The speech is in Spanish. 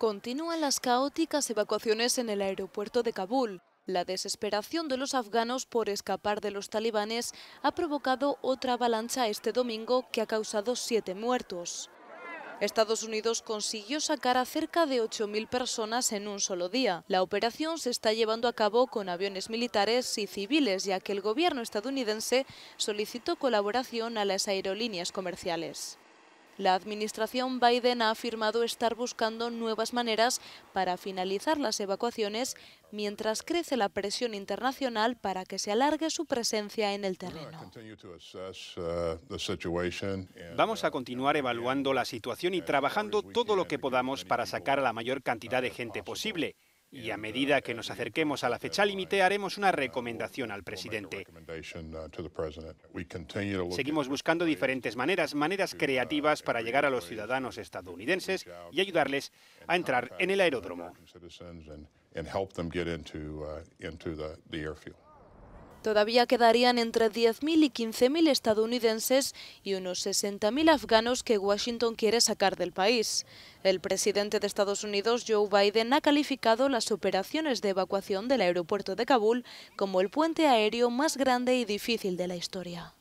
Continúan las caóticas evacuaciones en el aeropuerto de Kabul. La desesperación de los afganos por escapar de los talibanes ha provocado otra avalancha este domingo que ha causado siete muertos. Estados Unidos consiguió sacar a cerca de 8.000 personas en un solo día. La operación se está llevando a cabo con aviones militares y civiles, ya que el gobierno estadounidense solicitó colaboración a las aerolíneas comerciales. La administración Biden ha afirmado estar buscando nuevas maneras para finalizar las evacuaciones mientras crece la presión internacional para que se alargue su presencia en el terreno. Uh, Vamos a uh, continuar evaluando la situación y trabajando todo lo que podamos para sacar a la mayor cantidad de uh, gente posible y a medida que nos acerquemos a la fecha límite haremos una recomendación al presidente. Seguimos buscando diferentes maneras, maneras creativas para llegar a los ciudadanos estadounidenses y ayudarles a entrar en el aeródromo. Todavía quedarían entre 10.000 y 15.000 estadounidenses y unos 60.000 afganos que Washington quiere sacar del país. El presidente de Estados Unidos, Joe Biden, ha calificado las operaciones de evacuación del aeropuerto de Kabul como el puente aéreo más grande y difícil de la historia.